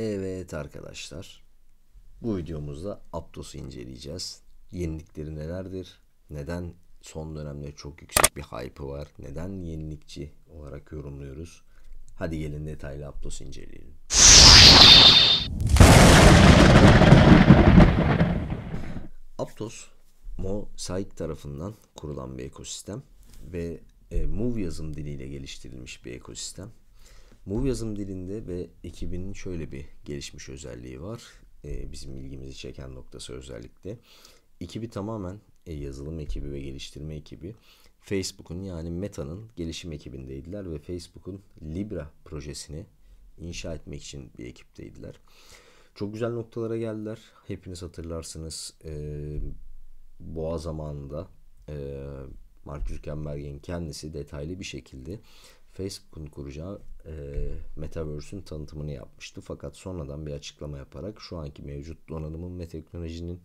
Evet arkadaşlar. Bu videomuzda Aptos'u inceleyeceğiz. Yenilikleri nelerdir? Neden son dönemde çok yüksek bir hype'ı var? Neden yenilikçi olarak yorumluyoruz? Hadi gelin detaylı Aptos'u inceleyelim. Aptos, Mosaic tarafından kurulan bir ekosistem ve e, Move yazım diliyle geliştirilmiş bir ekosistem. Move yazım dilinde ve ekibinin şöyle bir gelişmiş özelliği var. E, bizim ilgimizi çeken noktası özellikle. Ekibi tamamen e, yazılım ekibi ve geliştirme ekibi Facebook'un yani Meta'nın gelişim ekibindeydiler ve Facebook'un Libra projesini inşa etmek için bir ekipteydiler. Çok güzel noktalara geldiler. Hepiniz hatırlarsınız e, Boğa zamanında e, Mark Zuckerberg'in kendisi detaylı bir şekilde Facebook'un kuracağı e, Metaverse'ün tanıtımını yapmıştı. Fakat sonradan bir açıklama yaparak şu anki mevcut donanımın ve teknolojinin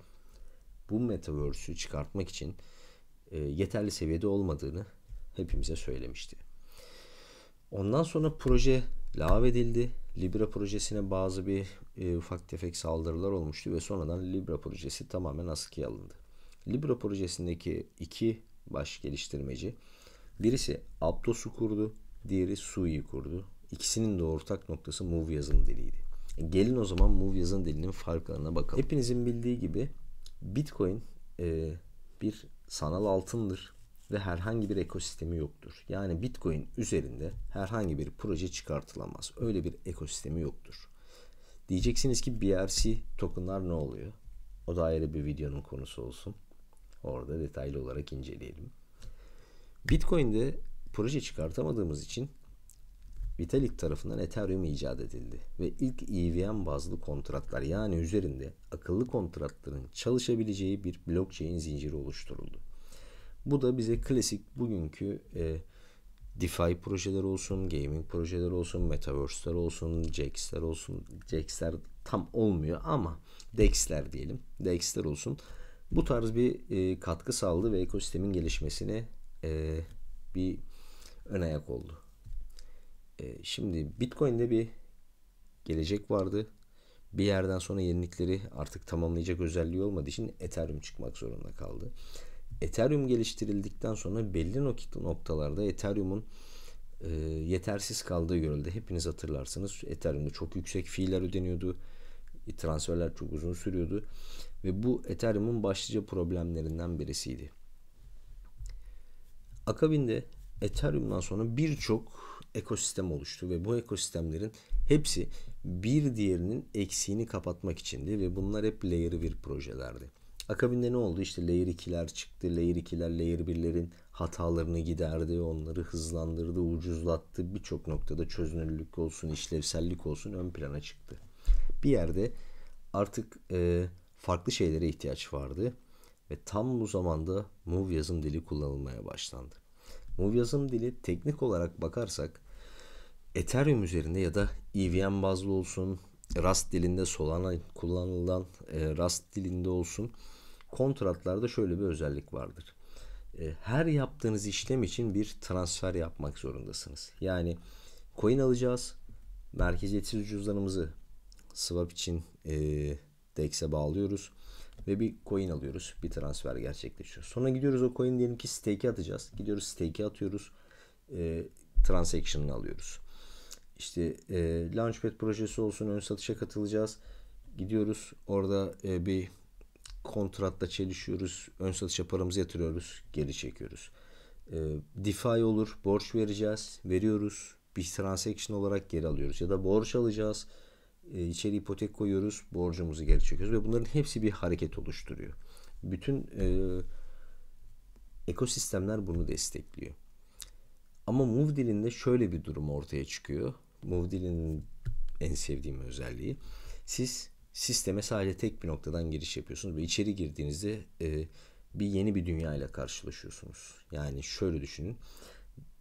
bu Metaverse'ü çıkartmak için e, yeterli seviyede olmadığını hepimize söylemişti. Ondan sonra proje edildi. Libra projesine bazı bir e, ufak tefek saldırılar olmuştu ve sonradan Libra projesi tamamen askıya alındı. Libra projesindeki iki baş geliştirmeci birisi Aptos'u kurdu. Diğeri Sui'yi kurdu. İkisinin de ortak noktası Move yazılım diliydi. E, gelin o zaman Move yazılım dilinin farklarına bakalım. Hepinizin bildiği gibi Bitcoin e, bir sanal altındır ve herhangi bir ekosistemi yoktur. Yani Bitcoin üzerinde herhangi bir proje çıkartılamaz. Öyle bir ekosistemi yoktur. Diyeceksiniz ki BRC tokenlar ne oluyor? O da ayrı bir videonun konusu olsun. Orada detaylı olarak inceleyelim. Bitcoin'de proje çıkartamadığımız için Vitalik tarafından Ethereum icat edildi ve ilk EVM bazlı kontratlar yani üzerinde akıllı kontratların çalışabileceği bir blockchain zinciri oluşturuldu. Bu da bize klasik bugünkü e, DeFi projeler olsun, gaming projeler olsun, metaverse'ler olsun, Jax'ler olsun. Jax'ler tam olmuyor ama DEX'ler diyelim. DEX'ler olsun. Bu tarz bir e, katkı sağladı ve ekosistemin gelişmesine e, bir ön ayak oldu. E, şimdi Bitcoin'de bir gelecek vardı. Bir yerden sonra yenilikleri artık tamamlayacak özelliği olmadığı için Ethereum çıkmak zorunda kaldı. Ethereum geliştirildikten sonra belli noktalarda Ethereum'un e, yetersiz kaldığı görüldü. Hepiniz hatırlarsınız Ethereum'da çok yüksek fiiller ödeniyordu. E, transferler çok uzun sürüyordu. Ve bu Ethereum'un başlıca problemlerinden birisiydi. Akabinde Ethereum'dan sonra birçok ekosistem oluştu ve bu ekosistemlerin hepsi bir diğerinin eksiğini kapatmak içindi ve bunlar hep layer 1 projelerdi. Akabinde ne oldu? İşte layer 2'ler çıktı. Layer 2'ler layer 1'lerin hatalarını giderdi, onları hızlandırdı, ucuzlattı. Birçok noktada çözünürlük olsun, işlevsellik olsun ön plana çıktı. Bir yerde artık e, farklı şeylere ihtiyaç vardı ve tam bu zamanda Move yazım dili kullanılmaya başlandı. Mob yazım dili teknik olarak bakarsak Ethereum üzerinde ya da EVM bazlı olsun, Rust dilinde Solana kullanılan e, Rust dilinde olsun kontratlarda şöyle bir özellik vardır. E, her yaptığınız işlem için bir transfer yapmak zorundasınız. Yani coin alacağız, merkeziyetsiz cüzdanımızı swap için e, DEX'e bağlıyoruz ve bir coin alıyoruz. Bir transfer gerçekleşiyor. Sonra gidiyoruz o coin diyelim ki stake'e atacağız. Gidiyoruz stake'e atıyoruz. E, transaction'ını alıyoruz. İşte e, Launchpad projesi olsun ön satışa katılacağız. Gidiyoruz orada e, bir kontratla çelişiyoruz. Ön satışa paramızı yatırıyoruz. Geri çekiyoruz. E, DeFi olur. Borç vereceğiz. Veriyoruz. Bir transaction olarak geri alıyoruz. Ya da borç alacağız e, içeri ipotek koyuyoruz, borcumuzu geri çekiyoruz ve bunların hepsi bir hareket oluşturuyor. Bütün e, ekosistemler bunu destekliyor. Ama Move dilinde şöyle bir durum ortaya çıkıyor. Move dilinin en sevdiğim özelliği. Siz sisteme sadece tek bir noktadan giriş yapıyorsunuz ve içeri girdiğinizde e, bir yeni bir dünya ile karşılaşıyorsunuz. Yani şöyle düşünün.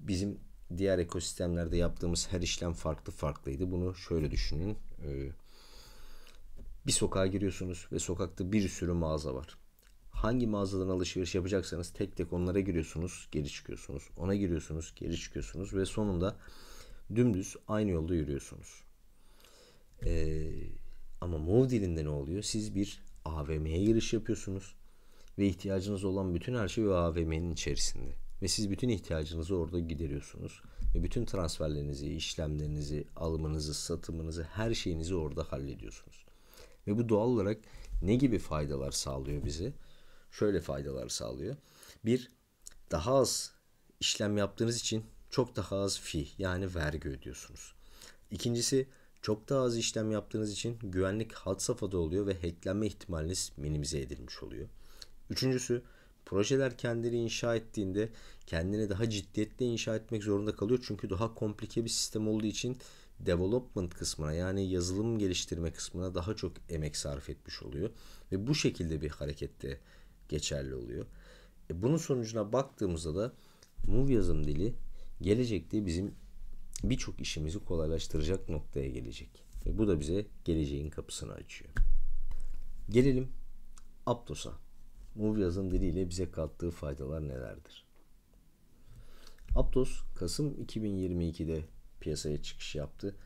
Bizim diğer ekosistemlerde yaptığımız her işlem farklı farklıydı. Bunu şöyle düşünün. Ee, bir sokağa giriyorsunuz ve sokakta bir sürü mağaza var. Hangi mağazadan alışveriş yapacaksanız tek tek onlara giriyorsunuz, geri çıkıyorsunuz. Ona giriyorsunuz, geri çıkıyorsunuz ve sonunda dümdüz aynı yolda yürüyorsunuz. Ee, ama Move dilinde ne oluyor? Siz bir AVM'ye giriş yapıyorsunuz ve ihtiyacınız olan bütün her şey o AVM'nin içerisinde. Ve siz bütün ihtiyacınızı orada gideriyorsunuz. Ve bütün transferlerinizi, işlemlerinizi, alımınızı, satımınızı, her şeyinizi orada hallediyorsunuz. Ve bu doğal olarak ne gibi faydalar sağlıyor bize? Şöyle faydalar sağlıyor. Bir, daha az işlem yaptığınız için çok daha az fi yani vergi ödüyorsunuz. İkincisi çok daha az işlem yaptığınız için güvenlik had safhada oluyor ve hacklenme ihtimaliniz minimize edilmiş oluyor. Üçüncüsü Projeler kendini inşa ettiğinde kendini daha ciddiyetle inşa etmek zorunda kalıyor. Çünkü daha komplike bir sistem olduğu için development kısmına yani yazılım geliştirme kısmına daha çok emek sarf etmiş oluyor. Ve bu şekilde bir harekette geçerli oluyor. E bunun sonucuna baktığımızda da Move yazım dili gelecekte bizim birçok işimizi kolaylaştıracak noktaya gelecek. Ve bu da bize geleceğin kapısını açıyor. Gelelim Aptos'a. Movyaz'ın diliyle bize kattığı faydalar nelerdir? Aptos, Kasım 2022'de piyasaya çıkış yaptı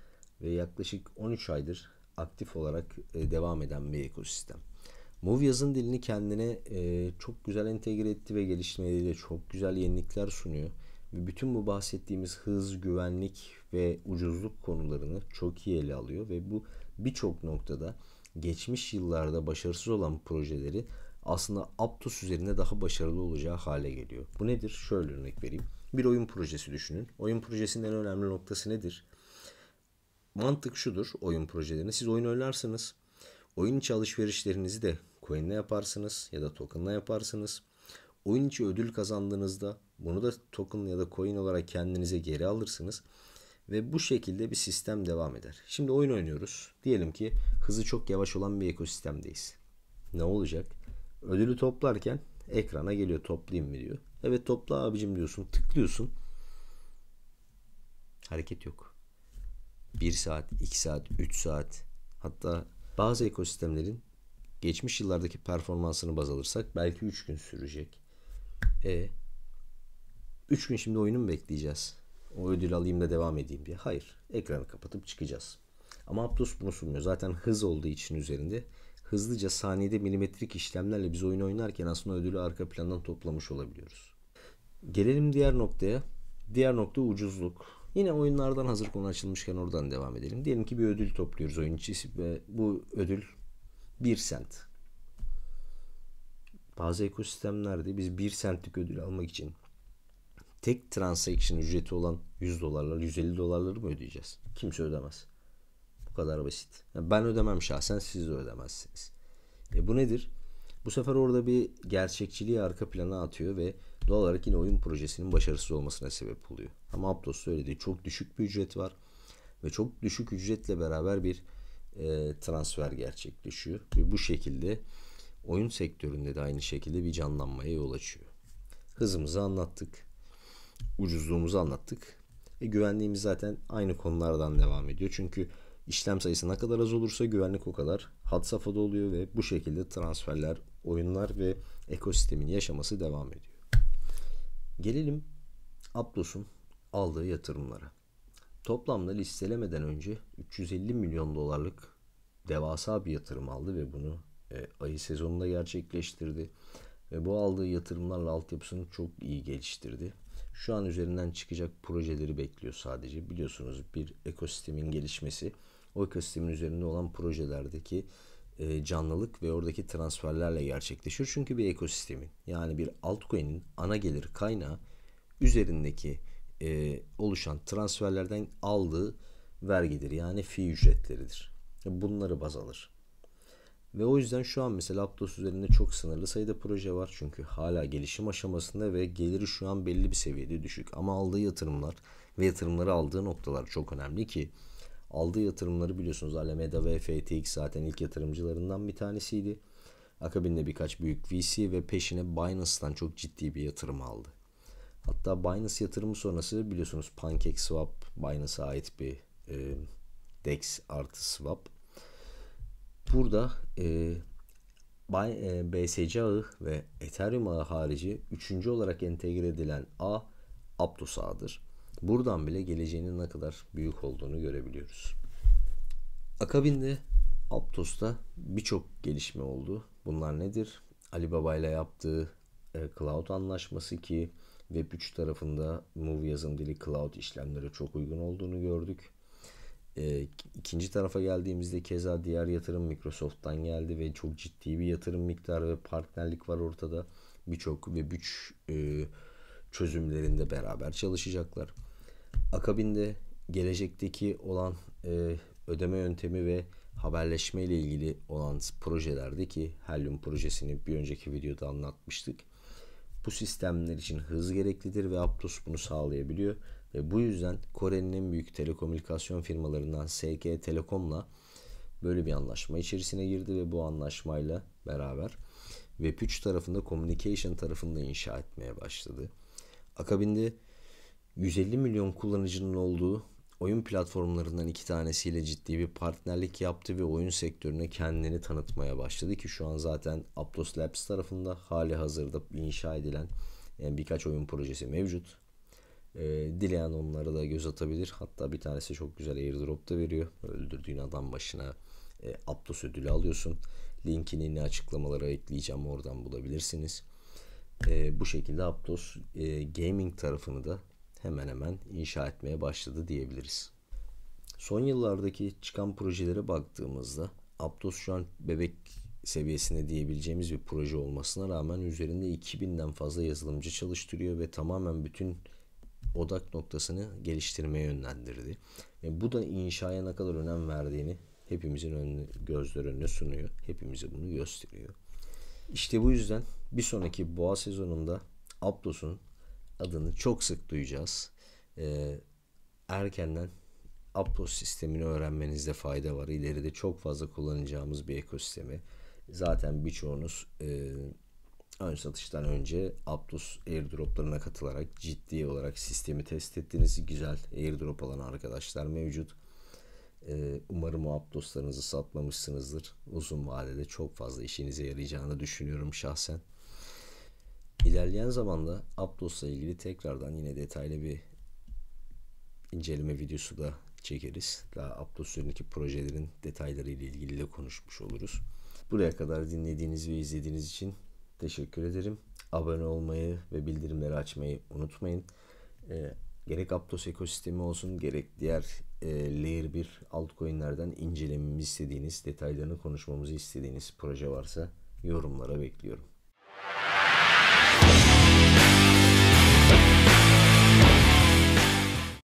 ve yaklaşık 13 aydır aktif olarak e, devam eden bir ekosistem. Movyaz'ın dilini kendine e, çok güzel entegre etti ve gelişmeleriyle çok güzel yenilikler sunuyor. Ve bütün bu bahsettiğimiz hız, güvenlik ve ucuzluk konularını çok iyi ele alıyor ve bu birçok noktada geçmiş yıllarda başarısız olan projeleri aslında Aptos üzerinde daha başarılı olacağı hale geliyor. Bu nedir? Şöyle örnek vereyim. Bir oyun projesi düşünün. Oyun projesinin en önemli noktası nedir? Mantık şudur oyun projelerinde. Siz oyun oynarsınız. Oyun içi alışverişlerinizi de coin'le yaparsınız ya da token'la yaparsınız. Oyun içi ödül kazandığınızda bunu da token ya da coin olarak kendinize geri alırsınız. Ve bu şekilde bir sistem devam eder. Şimdi oyun oynuyoruz. Diyelim ki hızı çok yavaş olan bir ekosistemdeyiz. Ne olacak? ödülü toplarken ekrana geliyor toplayayım mı diyor. Evet topla abicim diyorsun tıklıyorsun. Hareket yok. 1 saat, 2 saat, 3 saat hatta bazı ekosistemlerin geçmiş yıllardaki performansını baz alırsak belki 3 gün sürecek. E 3 gün şimdi oyunu mu bekleyeceğiz? O ödül alayım da devam edeyim diye. Hayır. Ekranı kapatıp çıkacağız. Ama Aptos bunu sunmuyor. Zaten hız olduğu için üzerinde hızlıca saniyede milimetrik işlemlerle biz oyun oynarken aslında ödülü arka plandan toplamış olabiliyoruz. Gelelim diğer noktaya. Diğer nokta ucuzluk. Yine oyunlardan hazır konu açılmışken oradan devam edelim. Diyelim ki bir ödül topluyoruz oyun için ve bu ödül 1 sent. Bazı ekosistemlerde biz 1 sentlik ödül almak için tek transaction ücreti olan 100 dolarlar, 150 dolarları mı ödeyeceğiz? Kimse ödemez kadar basit. Yani ben ödemem şahsen siz de ödemezsiniz. E bu nedir? Bu sefer orada bir gerçekçiliği arka plana atıyor ve doğal olarak yine oyun projesinin başarısız olmasına sebep oluyor. Ama Aptos söylediği çok düşük bir ücret var ve çok düşük ücretle beraber bir e, transfer gerçekleşiyor ve bu şekilde oyun sektöründe de aynı şekilde bir canlanmaya yol açıyor. Hızımızı anlattık. Ucuzluğumuzu anlattık. E, güvenliğimiz zaten aynı konulardan devam ediyor. Çünkü İşlem sayısı ne kadar az olursa güvenlik o kadar had safhada oluyor ve bu şekilde transferler, oyunlar ve ekosistemin yaşaması devam ediyor. Gelelim Atlos'un aldığı yatırımlara. Toplamda listelemeden önce 350 milyon dolarlık devasa bir yatırım aldı ve bunu e, ayı sezonunda gerçekleştirdi. Ve bu aldığı yatırımlarla altyapısını çok iyi geliştirdi. Şu an üzerinden çıkacak projeleri bekliyor sadece. Biliyorsunuz bir ekosistemin gelişmesi o ekosistemin üzerinde olan projelerdeki e, canlılık ve oradaki transferlerle gerçekleşir. Çünkü bir ekosistemin yani bir altcoin'in ana gelir kaynağı üzerindeki e, oluşan transferlerden aldığı vergidir. Yani fi ücretleridir. E, bunları baz alır. Ve o yüzden şu an mesela Aptos üzerinde çok sınırlı sayıda proje var. Çünkü hala gelişim aşamasında ve geliri şu an belli bir seviyede düşük. Ama aldığı yatırımlar ve yatırımları aldığı noktalar çok önemli ki Aldığı yatırımları biliyorsunuz Alameda ve FTX zaten ilk yatırımcılarından bir tanesiydi. Akabinde birkaç büyük VC ve peşine Binance'tan çok ciddi bir yatırım aldı. Hatta Binance yatırımı sonrası biliyorsunuz PancakeSwap Binance'a ait bir e, DEX artı swap. Burada e, BSC e, ağı ve Ethereum ağı harici üçüncü olarak entegre edilen ağ Aptos ağıdır. Buradan bile geleceğinin ne kadar büyük olduğunu görebiliyoruz. Akabinde Aptos'ta birçok gelişme oldu. Bunlar nedir? Alibaba ile yaptığı e, cloud anlaşması ki Web3 tarafında Move yazım dili cloud işlemlere çok uygun olduğunu gördük. E, ikinci tarafa geldiğimizde keza diğer yatırım Microsoft'tan geldi ve çok ciddi bir yatırım miktarı ve partnerlik var ortada. Birçok Web3 e, çözümlerinde beraber çalışacaklar. Akabinde gelecekteki olan e, ödeme yöntemi ve haberleşme ile ilgili olan projelerde ki Helium projesini bir önceki videoda anlatmıştık. Bu sistemler için hız gereklidir ve Aptos bunu sağlayabiliyor ve bu yüzden Kore'nin en büyük telekomünikasyon firmalarından SK Telekom'la böyle bir anlaşma içerisine girdi ve bu anlaşmayla beraber Web3 tarafında Communication tarafında inşa etmeye başladı. Akabinde 150 milyon kullanıcının olduğu oyun platformlarından iki tanesiyle ciddi bir partnerlik yaptı ve oyun sektörüne kendini tanıtmaya başladı ki şu an zaten Aptos Labs tarafında hali hazırda inşa edilen yani e, birkaç oyun projesi mevcut. E, dileyen onlara da göz atabilir. Hatta bir tanesi çok güzel airdrop da veriyor. Öldürdüğün adam başına e, Aptos ödülü alıyorsun. Linkini ne açıklamalara ekleyeceğim oradan bulabilirsiniz. E, bu şekilde Aptos e, Gaming tarafını da hemen hemen inşa etmeye başladı diyebiliriz. Son yıllardaki çıkan projelere baktığımızda Aptos şu an bebek seviyesinde diyebileceğimiz bir proje olmasına rağmen üzerinde 2000'den fazla yazılımcı çalıştırıyor ve tamamen bütün odak noktasını geliştirmeye yönlendirdi. Ve bu da inşaya ne kadar önem verdiğini hepimizin önüne, gözler önüne sunuyor. Hepimize bunu gösteriyor. İşte bu yüzden bir sonraki boğa sezonunda Aptos'un adını çok sık duyacağız. Ee, erkenden Aptos sistemini öğrenmenizde fayda var. İleride çok fazla kullanacağımız bir ekosistemi. Zaten birçoğunuz e, ön satıştan önce Aptos airdroplarına katılarak ciddi olarak sistemi test ettiğiniz güzel airdrop alan arkadaşlar mevcut. E, umarım o Aptoslarınızı satmamışsınızdır. Uzun vadede çok fazla işinize yarayacağını düşünüyorum şahsen. İlerleyen zamanda Aptos'la ilgili tekrardan yine detaylı bir inceleme videosu da çekeriz. Daha Aptos üzerindeki projelerin detayları ile ilgili de konuşmuş oluruz. Buraya kadar dinlediğiniz ve izlediğiniz için teşekkür ederim. Abone olmayı ve bildirimleri açmayı unutmayın. E, gerek Aptos ekosistemi olsun gerek diğer e, Layer 1 altcoin'lerden incelememi istediğiniz, detaylarını konuşmamızı istediğiniz proje varsa yorumlara bekliyorum.